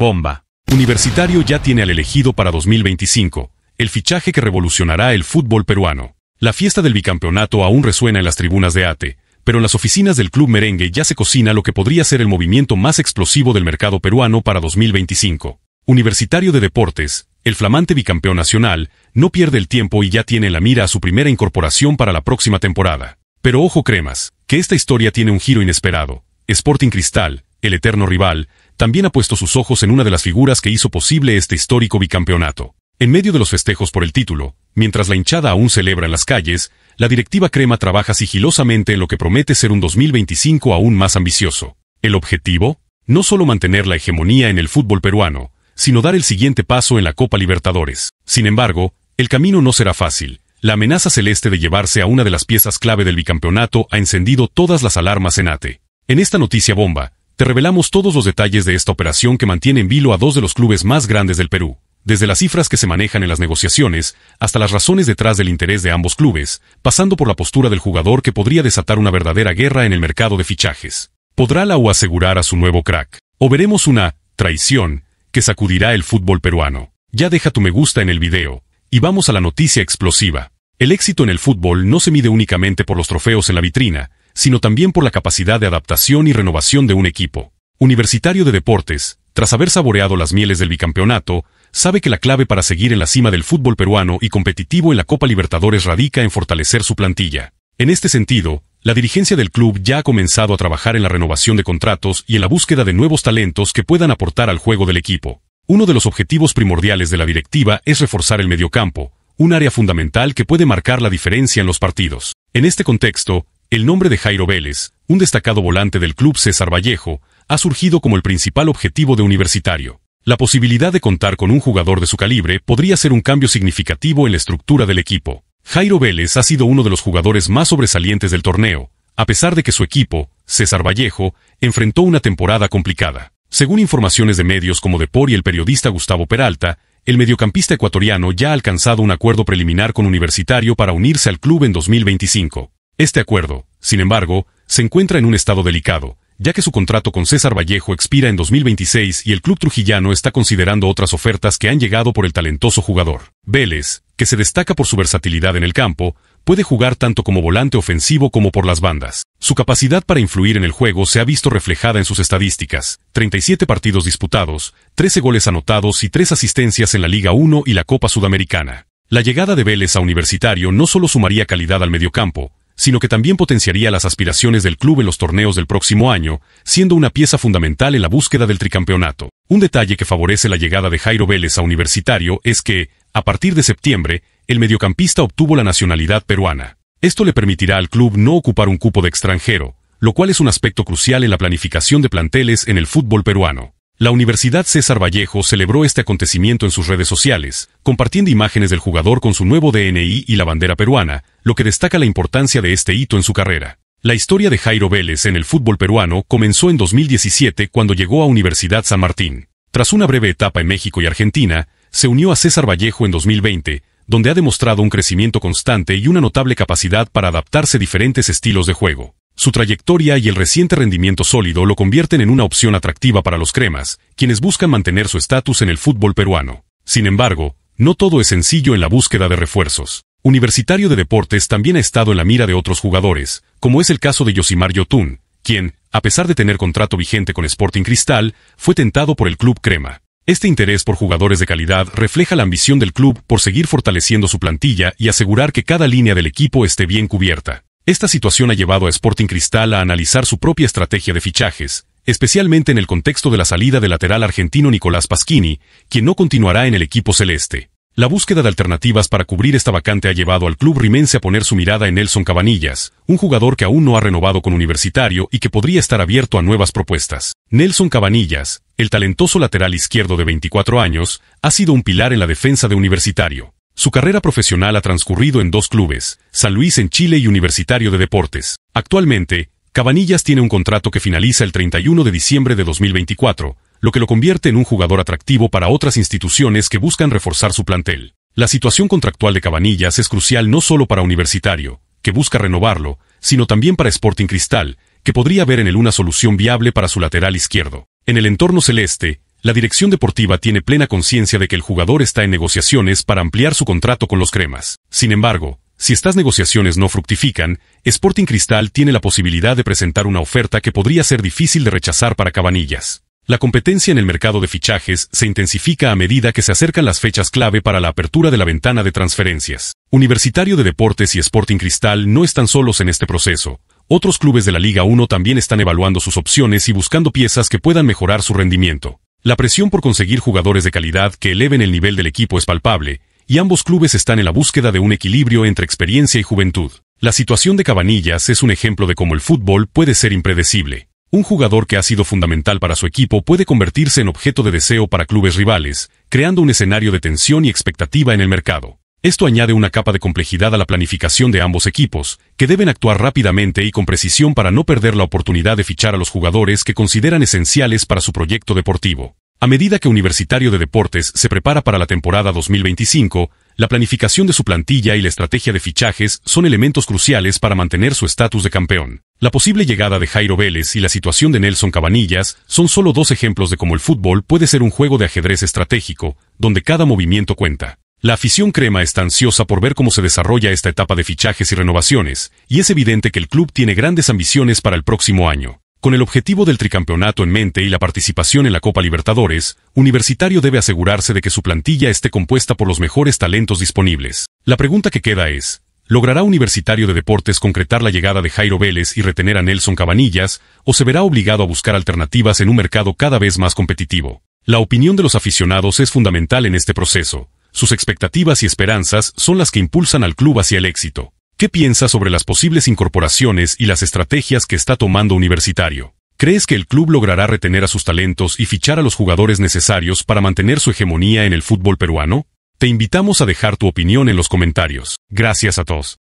Bomba. Universitario ya tiene al elegido para 2025, el fichaje que revolucionará el fútbol peruano. La fiesta del bicampeonato aún resuena en las tribunas de ATE, pero en las oficinas del club merengue ya se cocina lo que podría ser el movimiento más explosivo del mercado peruano para 2025. Universitario de Deportes, el flamante bicampeón nacional, no pierde el tiempo y ya tiene en la mira a su primera incorporación para la próxima temporada. Pero ojo cremas, que esta historia tiene un giro inesperado. Sporting Cristal, el eterno rival, también ha puesto sus ojos en una de las figuras que hizo posible este histórico bicampeonato. En medio de los festejos por el título, mientras la hinchada aún celebra en las calles, la directiva Crema trabaja sigilosamente en lo que promete ser un 2025 aún más ambicioso. El objetivo? No solo mantener la hegemonía en el fútbol peruano, sino dar el siguiente paso en la Copa Libertadores. Sin embargo, el camino no será fácil. La amenaza celeste de llevarse a una de las piezas clave del bicampeonato ha encendido todas las alarmas en ATE. En esta noticia bomba, te revelamos todos los detalles de esta operación que mantiene en vilo a dos de los clubes más grandes del Perú, desde las cifras que se manejan en las negociaciones hasta las razones detrás del interés de ambos clubes, pasando por la postura del jugador que podría desatar una verdadera guerra en el mercado de fichajes. ¿Podrá la U asegurar a su nuevo crack? ¿O veremos una traición que sacudirá el fútbol peruano? Ya deja tu me gusta en el video, y vamos a la noticia explosiva. El éxito en el fútbol no se mide únicamente por los trofeos en la vitrina, sino también por la capacidad de adaptación y renovación de un equipo. Universitario de Deportes, tras haber saboreado las mieles del bicampeonato, sabe que la clave para seguir en la cima del fútbol peruano y competitivo en la Copa Libertadores radica en fortalecer su plantilla. En este sentido, la dirigencia del club ya ha comenzado a trabajar en la renovación de contratos y en la búsqueda de nuevos talentos que puedan aportar al juego del equipo. Uno de los objetivos primordiales de la directiva es reforzar el mediocampo, un área fundamental que puede marcar la diferencia en los partidos. En este contexto, el nombre de Jairo Vélez, un destacado volante del club César Vallejo, ha surgido como el principal objetivo de Universitario. La posibilidad de contar con un jugador de su calibre podría ser un cambio significativo en la estructura del equipo. Jairo Vélez ha sido uno de los jugadores más sobresalientes del torneo, a pesar de que su equipo, César Vallejo, enfrentó una temporada complicada. Según informaciones de medios como Depor y el periodista Gustavo Peralta, el mediocampista ecuatoriano ya ha alcanzado un acuerdo preliminar con Universitario para unirse al club en 2025. Este acuerdo, sin embargo, se encuentra en un estado delicado, ya que su contrato con César Vallejo expira en 2026 y el club trujillano está considerando otras ofertas que han llegado por el talentoso jugador. Vélez, que se destaca por su versatilidad en el campo, puede jugar tanto como volante ofensivo como por las bandas. Su capacidad para influir en el juego se ha visto reflejada en sus estadísticas. 37 partidos disputados, 13 goles anotados y 3 asistencias en la Liga 1 y la Copa Sudamericana. La llegada de Vélez a Universitario no solo sumaría calidad al mediocampo, sino que también potenciaría las aspiraciones del club en los torneos del próximo año, siendo una pieza fundamental en la búsqueda del tricampeonato. Un detalle que favorece la llegada de Jairo Vélez a Universitario es que, a partir de septiembre, el mediocampista obtuvo la nacionalidad peruana. Esto le permitirá al club no ocupar un cupo de extranjero, lo cual es un aspecto crucial en la planificación de planteles en el fútbol peruano. La Universidad César Vallejo celebró este acontecimiento en sus redes sociales, compartiendo imágenes del jugador con su nuevo DNI y la bandera peruana, lo que destaca la importancia de este hito en su carrera. La historia de Jairo Vélez en el fútbol peruano comenzó en 2017 cuando llegó a Universidad San Martín. Tras una breve etapa en México y Argentina, se unió a César Vallejo en 2020, donde ha demostrado un crecimiento constante y una notable capacidad para adaptarse a diferentes estilos de juego. Su trayectoria y el reciente rendimiento sólido lo convierten en una opción atractiva para los cremas, quienes buscan mantener su estatus en el fútbol peruano. Sin embargo, no todo es sencillo en la búsqueda de refuerzos. Universitario de Deportes también ha estado en la mira de otros jugadores, como es el caso de Yosimar Yotun, quien, a pesar de tener contrato vigente con Sporting Cristal, fue tentado por el club crema. Este interés por jugadores de calidad refleja la ambición del club por seguir fortaleciendo su plantilla y asegurar que cada línea del equipo esté bien cubierta. Esta situación ha llevado a Sporting Cristal a analizar su propia estrategia de fichajes, especialmente en el contexto de la salida del lateral argentino Nicolás Pasquini, quien no continuará en el equipo celeste. La búsqueda de alternativas para cubrir esta vacante ha llevado al club rimense a poner su mirada en Nelson Cabanillas, un jugador que aún no ha renovado con Universitario y que podría estar abierto a nuevas propuestas. Nelson Cabanillas, el talentoso lateral izquierdo de 24 años, ha sido un pilar en la defensa de Universitario. Su carrera profesional ha transcurrido en dos clubes, San Luis en Chile y Universitario de Deportes. Actualmente, Cabanillas tiene un contrato que finaliza el 31 de diciembre de 2024, lo que lo convierte en un jugador atractivo para otras instituciones que buscan reforzar su plantel. La situación contractual de Cabanillas es crucial no solo para Universitario, que busca renovarlo, sino también para Sporting Cristal, que podría ver en él una solución viable para su lateral izquierdo. En el entorno celeste, la dirección deportiva tiene plena conciencia de que el jugador está en negociaciones para ampliar su contrato con los cremas. Sin embargo, si estas negociaciones no fructifican, Sporting Cristal tiene la posibilidad de presentar una oferta que podría ser difícil de rechazar para Cabanillas. La competencia en el mercado de fichajes se intensifica a medida que se acercan las fechas clave para la apertura de la ventana de transferencias. Universitario de Deportes y Sporting Cristal no están solos en este proceso. Otros clubes de la Liga 1 también están evaluando sus opciones y buscando piezas que puedan mejorar su rendimiento. La presión por conseguir jugadores de calidad que eleven el nivel del equipo es palpable, y ambos clubes están en la búsqueda de un equilibrio entre experiencia y juventud. La situación de Cabanillas es un ejemplo de cómo el fútbol puede ser impredecible. Un jugador que ha sido fundamental para su equipo puede convertirse en objeto de deseo para clubes rivales, creando un escenario de tensión y expectativa en el mercado. Esto añade una capa de complejidad a la planificación de ambos equipos, que deben actuar rápidamente y con precisión para no perder la oportunidad de fichar a los jugadores que consideran esenciales para su proyecto deportivo. A medida que Universitario de Deportes se prepara para la temporada 2025, la planificación de su plantilla y la estrategia de fichajes son elementos cruciales para mantener su estatus de campeón. La posible llegada de Jairo Vélez y la situación de Nelson Cabanillas son solo dos ejemplos de cómo el fútbol puede ser un juego de ajedrez estratégico, donde cada movimiento cuenta. La afición crema está ansiosa por ver cómo se desarrolla esta etapa de fichajes y renovaciones, y es evidente que el club tiene grandes ambiciones para el próximo año. Con el objetivo del tricampeonato en mente y la participación en la Copa Libertadores, Universitario debe asegurarse de que su plantilla esté compuesta por los mejores talentos disponibles. La pregunta que queda es, ¿Logrará Universitario de Deportes concretar la llegada de Jairo Vélez y retener a Nelson Cabanillas, o se verá obligado a buscar alternativas en un mercado cada vez más competitivo? La opinión de los aficionados es fundamental en este proceso, sus expectativas y esperanzas son las que impulsan al club hacia el éxito. ¿Qué piensas sobre las posibles incorporaciones y las estrategias que está tomando Universitario? ¿Crees que el club logrará retener a sus talentos y fichar a los jugadores necesarios para mantener su hegemonía en el fútbol peruano? Te invitamos a dejar tu opinión en los comentarios. Gracias a todos.